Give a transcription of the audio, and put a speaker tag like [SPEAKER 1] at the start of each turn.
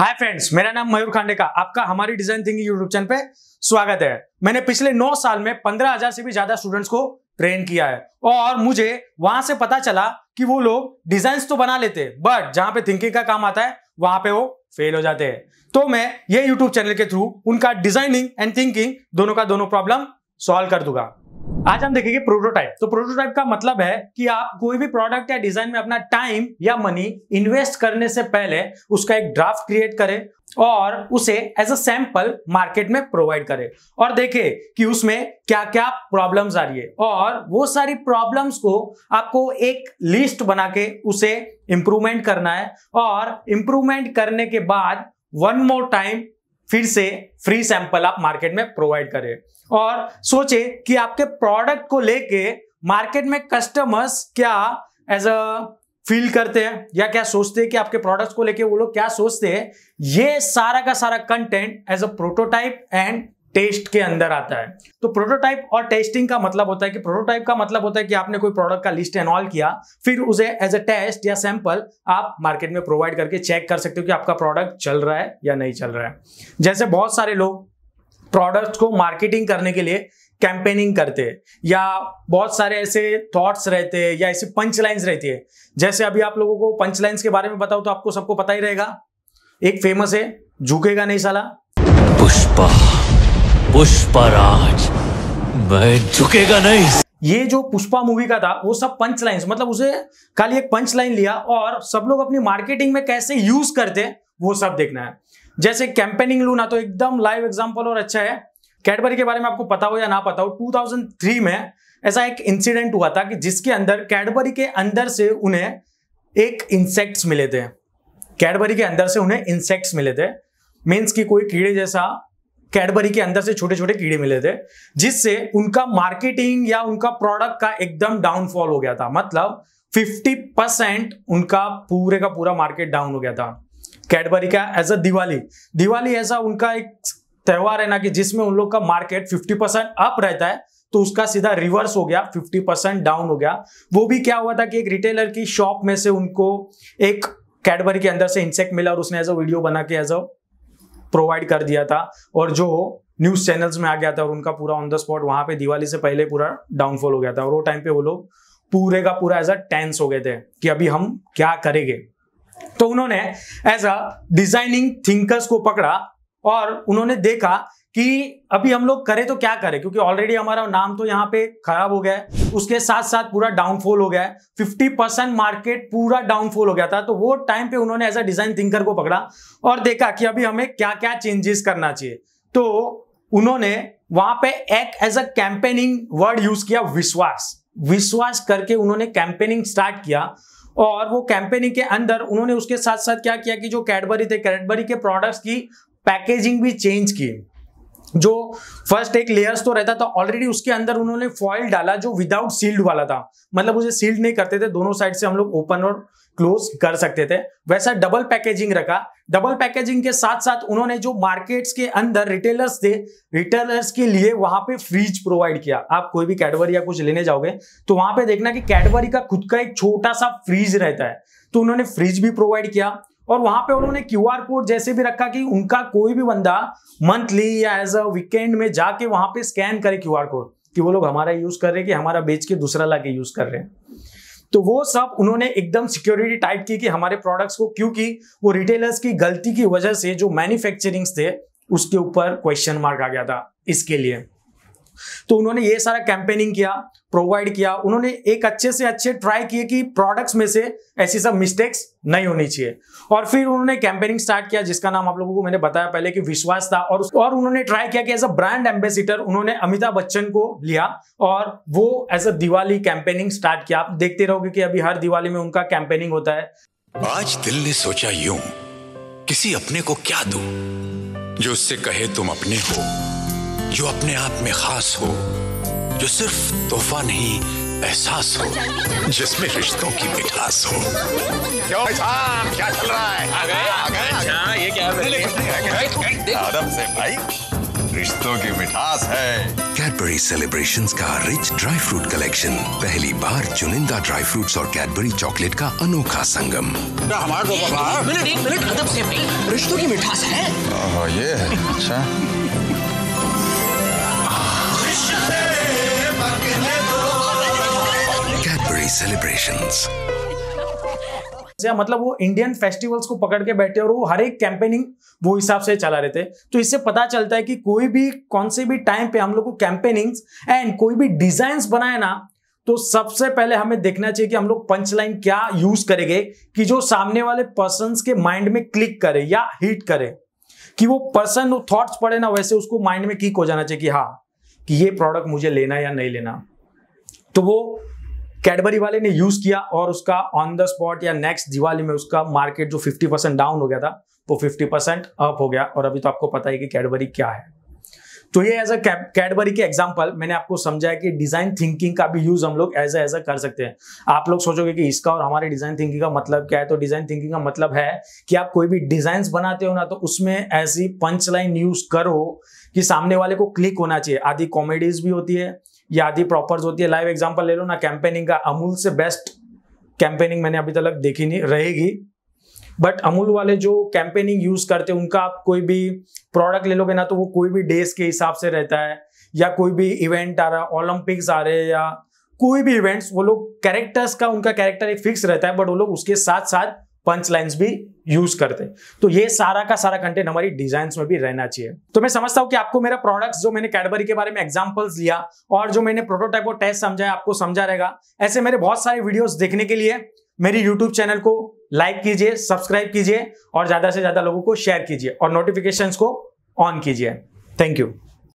[SPEAKER 1] Hi friends मेरा नाम मयूर खांडे का आपका हमारी डिजाइन थिंकिंग यूट्यूब चैनल पे स्वागत है मैंने पिछले नौ साल में पंद्रह हजार से भी ज्यादा स्टूडेंट्स को ट्रेन किया है और मुझे वहां से पता चला कि वो लोग डिजाइन तो बना लेते हैं बट जहां पे थिंकिंग का काम आता है वहां पे वो फेल हो जाते हैं तो मैं ये यूट्यूब चैनल के थ्रू उनका डिजाइनिंग एंड थिंकिंग दोनों का दोनों प्रॉब्लम सॉल्व कर दूंगा आज हम देखेंगे प्रोटोटाइप तो प्रोटोटाइप का मतलब है कि आप कोई भी प्रोडक्ट या डिजाइन में अपना टाइम या मनी इन्वेस्ट करने से पहले उसका एक ड्राफ्ट क्रिएट करें और उसे एज अ सैंपल मार्केट में प्रोवाइड करें और देखें कि उसमें क्या क्या प्रॉब्लम्स आ रही है और वो सारी प्रॉब्लम्स को आपको एक लिस्ट बना के उसे इम्प्रूवमेंट करना है और इम्प्रूवमेंट करने के बाद वन मोर टाइम फिर से फ्री सैंपल आप मार्केट में प्रोवाइड करें और सोचे कि आपके प्रोडक्ट को लेके मार्केट में कस्टमर्स क्या एज अ फील करते हैं या क्या सोचते हैं कि आपके प्रोडक्ट्स को लेके वो लोग क्या सोचते हैं ये सारा का सारा content as a prototype and test के अंदर आता है तो प्रोटोटाइप और टेस्टिंग का मतलब होता है कि प्रोटोटाइप का मतलब होता है कि आपने कोई प्रोडक्ट का लिस्ट एनऑल किया फिर उसे एज अ टेस्ट या सैंपल आप मार्केट में प्रोवाइड करके चेक कर सकते हो कि आपका प्रोडक्ट चल रहा है या नहीं चल रहा है जैसे बहुत सारे लोग प्रोडक्ट को मार्केटिंग करने के लिए कैंपेनिंग करते हैं या बहुत सारे ऐसे थॉट्स रहते हैं या ऐसे पंच लाइन्स रहती है जैसे अभी आप लोगों को पंच लाइन्स के बारे में बताऊं तो आपको सबको पता ही रहेगा एक फेमस है झुकेगा नहीं साला पुष्पा पुष्पराज मैं झुकेगा नहीं ये जो पुष्पा मूवी का था वो सब पंच लाइन मतलब उसे खाली एक पंच लाइन लिया और सब लोग अपनी मार्केटिंग में कैसे यूज करते वो सब देखना है जैसे कैंपेनिंग ना तो एकदम लाइव एग्जांपल और अच्छा है कैडबरी के बारे में आपको पता हो या ना पता हो 2003 में ऐसा एक इंसिडेंट हुआ था कि जिसके अंदर कैडबरी के अंदर से उन्हें एक इंसेक्ट्स मिले थे कैडबरी के अंदर से उन्हें इंसेक्ट्स मिले थे मीन्स की कोई कीड़े जैसा कैडबरी के अंदर से छोटे छोटे कीड़े मिले थे जिससे उनका मार्केटिंग या उनका प्रोडक्ट का एकदम डाउनफॉल हो गया था मतलब 50 परसेंट उनका पूरे का पूरा मार्केट डाउन हो गया था कैडबरी का एज अ दिवाली दिवाली ऐसा उनका एक त्यौहार है ना कि जिसमें उन लोग का मार्केट 50 परसेंट अप रहता है तो उसका सीधा रिवर्स हो गया 50 परसेंट डाउन हो गया वो भी क्या हुआ था कि एक रिटेलर की शॉप में से उनको एक कैडबरी के अंदर से इंसेक्ट मिला और उसने एज अ वीडियो बना के एज अ प्रोवाइड कर दिया था और जो न्यूज चैनल्स में आ गया था और उनका पूरा ऑन द स्पॉट वहां पे दिवाली से पहले पूरा डाउनफॉल हो गया था और वो टाइम पे वो लोग पूरे का पूरा एज अ टेंस हो गए थे कि अभी हम क्या करेंगे तो उन्होंने एज अ डिजाइनिंग थिंकर्स को पकड़ा और उन्होंने देखा कि अभी हम लोग करें तो क्या करें क्योंकि ऑलरेडी हमारा नाम तो यहाँ पे खराब हो गया है उसके साथ साथ पूरा डाउनफॉल हो गया है 50 परसेंट मार्केट पूरा डाउनफॉल हो गया था तो वो टाइम पे उन्होंने एज अ डिजाइन थिंकर को पकड़ा और देखा कि अभी हमें क्या क्या चेंजेस करना चाहिए तो उन्होंने वहां पे एक as a campaigning word use किया विश्वास विश्वास करके उन्होंने कैंपेनिंग स्टार्ट किया और वो कैंपेनिंग के अंदर उन्होंने उसके साथ साथ क्या किया कि जो कैडबरी थे कैडबरी के प्रोडक्ट्स की पैकेजिंग भी चेंज की जो फर्स्ट एक लेयर्स तो रहता था ऑलरेडी उसके अंदर उन्होंने फॉइल डाला जो विदाउट सील्ड वाला था मतलब उसे सील्ड नहीं करते थे दोनों साइड से हम लोग ओपन और क्लोज कर सकते थे वैसा डबल पैकेजिंग रखा डबल पैकेजिंग के साथ साथ उन्होंने जो मार्केट्स के अंदर रिटेलर्स थे रिटेलर्स के लिए वहां पे फ्रीज प्रोवाइड किया आप कोई भी कैडबरी या कुछ लेने जाओगे तो वहां पे देखना कि कैडबरी का खुद का एक छोटा सा फ्रीज रहता है तो उन्होंने फ्रिज भी प्रोवाइड किया और वहां पे उन्होंने क्यू आर कोड जैसे भी रखा कि उनका कोई भी बंदा मंथली या एज अ वीकेंड में जाके वहां पे स्कैन करे क्यू आर कोड कि वो लोग हमारा यूज कर रहे हैं कि हमारा बेच के दूसरा लाके यूज कर रहे हैं तो वो सब उन्होंने एकदम सिक्योरिटी टाइप की कि हमारे प्रोडक्ट्स को क्योंकि वो रिटेलर्स की गलती की वजह से जो मैन्युफैक्चरिंग्स थे उसके ऊपर क्वेश्चन मार्क आ गया था इसके लिए तो उन्होंने ये सारा कैंपेनिंग किया प्रोवाइड किया उन्होंने एक अच्छे से अच्छे ट्राई किए कि प्रोडक्ट्स में से ऐसी सब मिस्टेक्स नहीं होनी चाहिए और फिर उन्होंने कैंपेनिंग स्टार्ट किया जिसका नाम आप लोगों को मैंने बताया पहले कि विश्वास था और और उन्होंने ट्राई किया कि एज अ ब्रांड एम्बेसिडर उन्होंने अमिताभ बच्चन को लिया और वो as a Diwali campaigning start किया आप देखते रहोगे कि अभी हर दिवाली में उनका कैंपेनिंग होता है आज दिल ने सोचा यूं किसी अपने को क्या दू जो उससे कहे तुम अपने हो जो अपने आप में खास हो जो सिर्फ तोहफा नहीं एहसास हो जिसमें रिश्तों की मिठास हो क्यों साहब क्या चल रहा है आ गए आ गए अच्छा ये क्या है आराम से भाई रिश्तों की मिठास है कैडबरी सेलिब्रेशन का रिच ड्राई फ्रूट कलेक्शन पहली बार चुनिंदा ड्राई फ्रूट्स और कैडबरी चॉकलेट का अनोखा संगम तो मिनट एक मिनट अदब से रिश्तों की मिठास है ये है अच्छा celebrations. या मतलब वो इंडियन फेस्टिवल्स को पकड़ के बैठे और वो हर एक कैंपेनिंग वो हिसाब से चला रहे थे तो इससे पता चलता है कि कोई भी कौन से भी टाइम पे हम लोग को कैंपेनिंग एंड कोई भी डिजाइन बनाए ना तो सबसे पहले हमें देखना चाहिए कि हम लोग पंचलाइन क्या यूज करेंगे कि जो सामने वाले पर्सन के माइंड में क्लिक करे या हिट करे कि वो पर्सन वो थॉट्स पड़े ना वैसे उसको माइंड में क्लिक हो जाना चाहिए कि हाँ कि ये प्रोडक्ट मुझे लेना या नहीं लेना तो वो कैडबरी वाले ने यूज किया और उसका ऑन द स्पॉट या नेक्स्ट दिवाली में उसका मार्केट जो 50 परसेंट डाउन हो गया था वो 50 परसेंट अप हो गया और अभी तो आपको पता है कि कैडबरी क्या है तो ये एज अ कैडबरी के एग्जाम्पल मैंने आपको समझाया कि डिजाइन थिंकिंग का भी यूज हम लोग एज एज अ कर सकते हैं आप लोग सोचोगे कि इसका और हमारे डिजाइन थिंकिंग का मतलब क्या है तो डिजाइन थिंकिंग का मतलब है कि आप कोई भी डिजाइन बनाते हो ना तो उसमें ऐसी पंच लाइन यूज करो कि सामने वाले को क्लिक होना चाहिए आधी कॉमेडीज भी होती है ये आधी प्रॉपर्स होती है लाइव एग्जाम्पल ले लो ना कैंपेनिंग का अमूल से बेस्ट कैंपेनिंग मैंने अभी तक देखी नहीं रहेगी बट अमूल वाले जो कैंपेनिंग यूज करते हैं उनका आप कोई भी प्रोडक्ट ले लोगे ना तो वो कोई भी डेज के हिसाब से रहता है या कोई भी इवेंट आ रहा है ओलंपिक्स आ रहे हैं या कोई भी इवेंट्स वो लोग कैरेक्टर्स का उनका कैरेक्टर एक फिक्स रहता है बट वो लोग उसके साथ साथ पंच लाइन्स भी यूज करते तो ये सारा का सारा कंटेंट हमारी डिजाइन में भी रहना चाहिए तो मैं समझता हूँ कि आपको मेरा प्रोडक्ट्स जो मैंने कैडबरी के बारे में एग्जांपल्स लिया और जो मैंने प्रोटोटाइप और टेस्ट समझाया आपको समझा रहेगा ऐसे मेरे बहुत सारे वीडियोस देखने के लिए मेरी यूट्यूब चैनल को लाइक कीजिए सब्सक्राइब कीजिए और ज्यादा से ज्यादा लोगों को शेयर कीजिए और नोटिफिकेशन को ऑन कीजिए थैंक यू